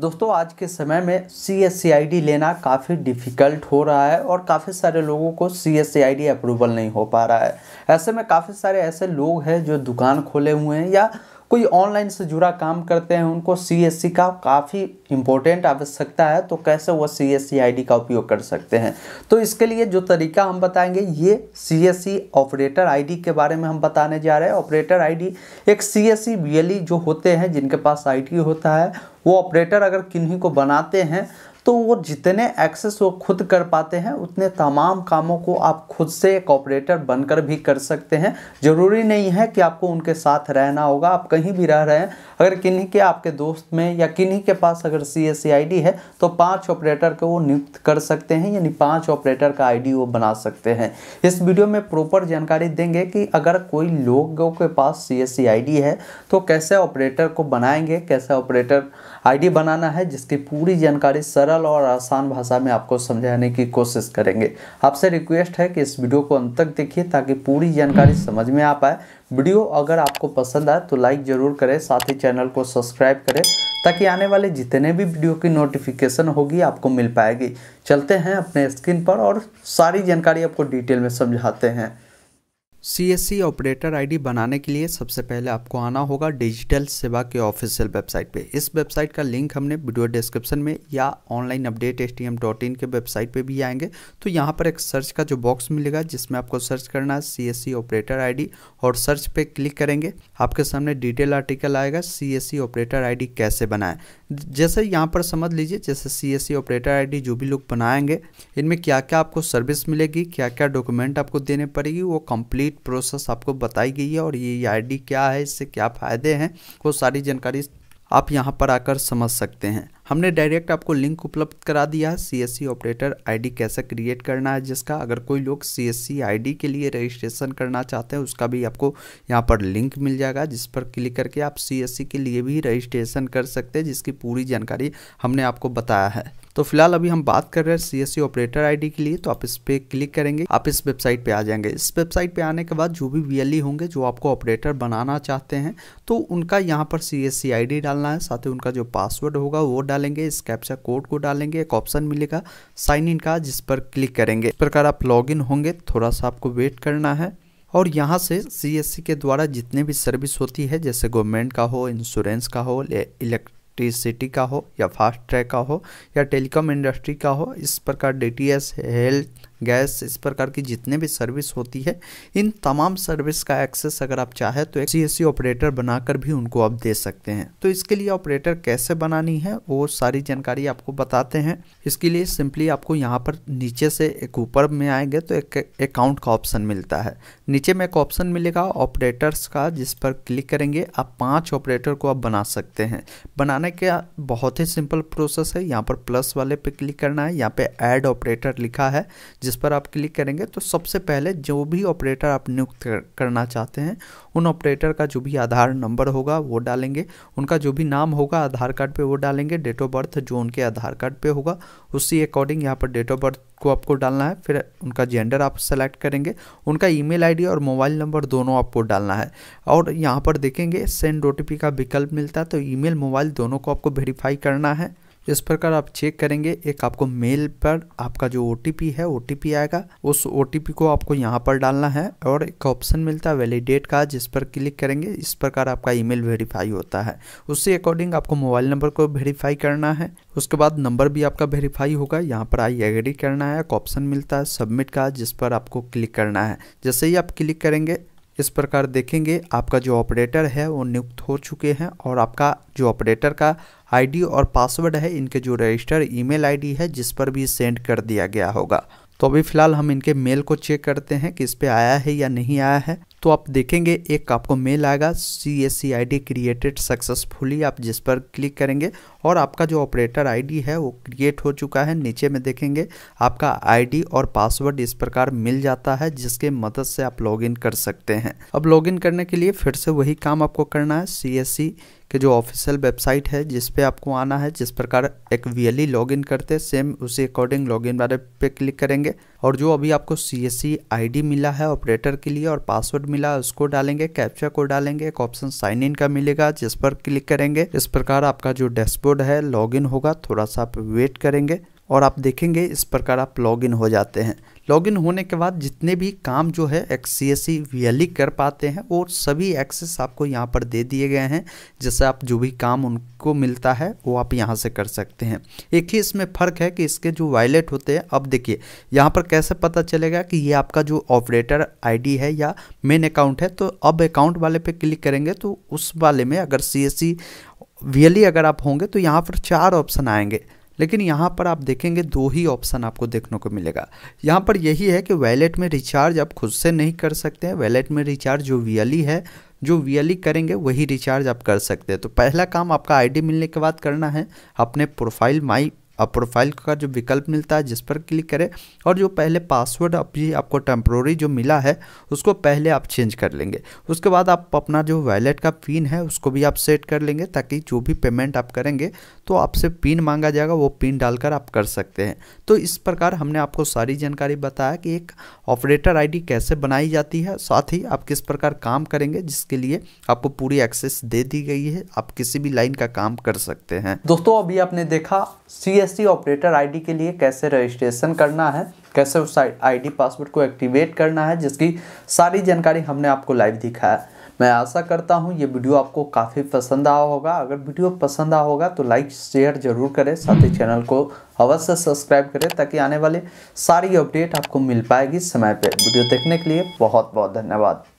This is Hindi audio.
दोस्तों आज के समय में सी एस सी आई डी लेना काफ़ी डिफ़िकल्ट हो रहा है और काफ़ी सारे लोगों को C S C I D approval नहीं हो पा रहा है ऐसे में काफ़ी सारे ऐसे लोग हैं जो दुकान खोले हुए हैं या कोई ऑनलाइन से जुड़ा काम करते हैं उनको सी का काफ़ी इम्पोर्टेंट आवश्यकता है तो कैसे वह सी एस का उपयोग कर सकते हैं तो इसके लिए जो तरीका हम बताएंगे ये सी ऑपरेटर आईडी के बारे में हम बताने जा रहे हैं ऑपरेटर आईडी एक सी एस e जो होते हैं जिनके पास आईडी होता है वो ऑपरेटर अगर किन्हीं को बनाते हैं तो वो जितने एक्सेस वो खुद कर पाते हैं उतने तमाम कामों को आप खुद से एक ऑपरेटर बनकर भी कर सकते हैं ज़रूरी नहीं है कि आपको उनके साथ रहना होगा आप कहीं भी रह रहे हैं अगर किन्हीं के आपके दोस्त में या किन्हीं के पास अगर सी एस है तो पाँच ऑपरेटर को वो नियुक्त कर सकते हैं यानी पाँच ऑपरेटर का आई वो बना सकते हैं इस वीडियो में प्रॉपर जानकारी देंगे कि अगर कोई लोगों के पास सी एस है तो कैसे ऑपरेटर को बनाएंगे कैसे ऑपरेटर आईडी बनाना है जिसकी पूरी जानकारी सरल और आसान भाषा में आपको समझाने की कोशिश करेंगे आपसे रिक्वेस्ट है कि इस वीडियो को अंत तक देखिए ताकि पूरी जानकारी समझ में आ पाए वीडियो अगर आपको पसंद आए तो लाइक ज़रूर करें साथ ही चैनल को सब्सक्राइब करें ताकि आने वाले जितने भी वीडियो की नोटिफिकेशन होगी आपको मिल पाएगी चलते हैं अपने स्क्रीन पर और सारी जानकारी आपको डिटेल में समझाते हैं C S C operator ID बनाने के लिए सबसे पहले आपको आना होगा डिजिटल सेवा के ऑफिशियल वेबसाइट पे इस वेबसाइट का लिंक हमने वीडियो डिस्क्रिप्शन में या ऑनलाइन अपडेट एस के वेबसाइट पे भी आएंगे तो यहाँ पर एक सर्च का जो बॉक्स मिलेगा जिसमें आपको सर्च करना है सी एस सी ऑपरेटर आई और सर्च पे क्लिक करेंगे आपके सामने डिटेल आर्टिकल आएगा सी एस सी ऑपरेटर आई कैसे बनाएं जैसे यहाँ पर समझ लीजिए जैसे सी एस सी ऑपरेटर आई जो भी लोग बनाएंगे इनमें क्या क्या आपको सर्विस मिलेगी क्या क्या डॉक्यूमेंट आपको देने पड़ेगी वो कंप्लीट कंप्लीट प्रोसेस आपको बताई गई है और ये आईडी क्या है इससे क्या फ़ायदे हैं वो सारी जानकारी आप यहाँ पर आकर समझ सकते हैं हमने डायरेक्ट आपको लिंक उपलब्ध करा दिया है C S C operator ID कैसे क्रिएट करना है जिसका अगर कोई लोग सी एस सी डी के लिए रजिस्ट्रेशन करना चाहते हैं उसका भी आपको यहाँ पर लिंक मिल जाएगा जिस पर क्लिक करके आप सी एस सी के लिए भी रजिस्ट्रेशन कर सकते हैं जिसकी पूरी जानकारी हमने आपको बताया है तो फिलहाल अभी हम बात कर रहे हैं सी एस ऑपरेटर आईडी के लिए तो आप इस पर क्लिक करेंगे आप इस वेबसाइट पे आ जाएंगे इस वेबसाइट पे आने के बाद जो भी वी e होंगे जो आपको ऑपरेटर बनाना चाहते हैं तो उनका यहाँ पर सी एस आईडी डालना है साथ ही उनका जो पासवर्ड होगा वो डालेंगे इस कैप्चा कोड को डालेंगे एक ऑप्शन मिलेगा साइन इन का जिस पर क्लिक करेंगे इस प्रकार आप लॉग होंगे थोड़ा सा आपको वेट करना है और यहाँ से सीएससी के द्वारा जितने भी सर्विस होती है जैसे गवर्नमेंट का हो इंश्योरेंस का हो इलेक्ट टी सिटी का हो या फास्ट ट्रैक का हो या टेलीकॉम इंडस्ट्री का हो इस प्रकार D T S health gas इस प्रकार की जितने भी सर्विस होती है इन तमाम सर्विस का एक्सेस अगर आप चाहे तो सी ऑपरेटर बनाकर भी उनको आप दे सकते हैं तो इसके लिए ऑपरेटर कैसे बनानी है वो सारी जानकारी आपको बताते हैं इसके लिए सिंपली आपको यहाँ पर नीचे से एक ऊपर में आएंगे तो एक अकाउंट का ऑप्शन मिलता है नीचे में एक ऑप्शन मिलेगा ऑपरेटर्स का जिस पर क्लिक करेंगे आप पाँच ऑपरेटर को आप बना सकते हैं बनाने का बहुत ही सिंपल प्रोसेस है यहाँ पर प्लस वाले पे क्लिक करना है यहाँ पर एड ऑपरेटर लिखा है जिस पर आप क्लिक करेंगे तो सबसे पहले जो भी ऑपरेटर आप नियुक्त करना चाहते हैं उन ऑपरेटर का जो भी आधार नंबर होगा वो डालेंगे उनका जो भी नाम होगा आधार कार्ड पे वो डालेंगे डेट ऑफ बर्थ जो उनके आधार कार्ड पे होगा उसी अकॉर्डिंग यहाँ पर डेट ऑफ बर्थ को आपको डालना है फिर उनका जेंडर आप सेलेक्ट करेंगे उनका ईमेल आईडी और मोबाइल नंबर दोनों आपको डालना है और यहाँ पर देखेंगे सेंड ओ का विकल्प मिलता है तो ईमेल मोबाइल दोनों को आपको वेरीफाई करना है इस प्रकार आप चेक करेंगे एक आपको मेल पर आपका जो ओ है ओ आएगा उस ओ को आपको यहाँ पर डालना है और एक ऑप्शन मिलता है वैलिडेट का जिस पर क्लिक करेंगे इस प्रकार आपका ईमेल वेरीफाई होता है उससे अकॉर्डिंग आपको मोबाइल नंबर को वेरीफाई करना है उसके बाद नंबर भी आपका वेरीफाई होगा यहाँ पर आई एग्री करना है एक ऑप्शन मिलता है सबमिट का जिस पर आपको क्लिक करना है जैसे ही आप क्लिक करेंगे इस प्रकार देखेंगे आपका जो ऑपरेटर है वो नियुक्त हो चुके हैं और आपका जो ऑपरेटर का आईडी और पासवर्ड है इनके जो रजिस्टर ईमेल आईडी है जिस पर भी सेंड कर दिया गया होगा तो अभी फ़िलहाल हम इनके मेल को चेक करते हैं कि इस पर आया है या नहीं आया है तो आप देखेंगे एक आपको मेल आएगा C S C I D created successfully आप जिस पर क्लिक करेंगे और आपका जो ऑपरेटर आईडी है वो क्रिएट हो चुका है नीचे में देखेंगे आपका आईडी और पासवर्ड इस प्रकार मिल जाता है जिसके मदद से आप लॉगिन कर सकते हैं अब लॉगिन करने के लिए फिर से वही काम आपको करना है सी एस सी के जो ऑफिशियल वेबसाइट है जिस पे आपको आना है जिस प्रकार एक वीएलई लॉगिन e करते हैं सेम उसी अकॉर्डिंग लॉगिन बारे पे क्लिक करेंगे और जो अभी आपको सी एस आईडी मिला है ऑपरेटर के लिए और पासवर्ड मिला है उसको डालेंगे कैप्चा को डालेंगे एक ऑप्शन साइन इन का मिलेगा जिस पर क्लिक करेंगे इस प्रकार आपका जो डैशबोर्ड है लॉग होगा थोड़ा सा आप वेट करेंगे और आप देखेंगे इस प्रकार आप लॉगिन हो जाते हैं लॉगिन होने के बाद जितने भी काम जो है एक्स सी एस सी कर पाते हैं वो सभी एक्सेस आपको यहाँ पर दे दिए गए हैं जैसे आप जो भी काम उनको मिलता है वो आप यहाँ से कर सकते हैं एक ही इसमें फ़र्क है कि इसके जो वायलेट होते हैं अब देखिए यहाँ पर कैसे पता चलेगा कि ये आपका जो ऑपरेटर आई है या मेन अकाउंट है तो अब अकाउंट वाले पर क्लिक करेंगे तो उस वाले में अगर सी एस सी अगर आप होंगे तो यहाँ पर चार ऑप्शन आएंगे लेकिन यहाँ पर आप देखेंगे दो ही ऑप्शन आपको देखने को मिलेगा यहाँ पर यही है कि वैलेट में रिचार्ज आप खुद से नहीं कर सकते हैं वैलेट में रिचार्ज जो वी e है जो वी e करेंगे वही रिचार्ज आप कर सकते हैं तो पहला काम आपका आईडी मिलने के बाद करना है अपने प्रोफाइल माई अब प्रोफाइल का जो विकल्प मिलता है जिस पर क्लिक करें और जो पहले पासवर्ड अभी आपको टेम्प्रोरी जो मिला है उसको पहले आप चेंज कर लेंगे उसके बाद आप अपना जो वैलेट का पिन है उसको भी आप सेट कर लेंगे ताकि जो भी पेमेंट आप करेंगे तो आपसे पिन मांगा जाएगा वो पिन डालकर आप कर सकते हैं तो इस प्रकार हमने आपको सारी जानकारी बताया कि एक ऑपरेटर आई कैसे बनाई जाती है साथ ही आप किस प्रकार काम करेंगे जिसके लिए आपको पूरी एक्सेस दे दी गई है आप किसी भी लाइन का काम कर सकते हैं दोस्तों अभी आपने देखा सी सी ऑपरेटर आईडी के लिए कैसे रजिस्ट्रेशन करना है कैसे उस आईडी पासवर्ड को एक्टिवेट करना है जिसकी सारी जानकारी हमने आपको लाइव दिखाया मैं आशा करता हूं ये वीडियो आपको काफ़ी पसंद आया होगा अगर वीडियो पसंद आया होगा तो लाइक शेयर जरूर करें साथ ही चैनल को अवश्य सब्सक्राइब करें ताकि आने वाले सारी अपडेट आपको मिल पाएगी समय पर वीडियो देखने के लिए बहुत बहुत धन्यवाद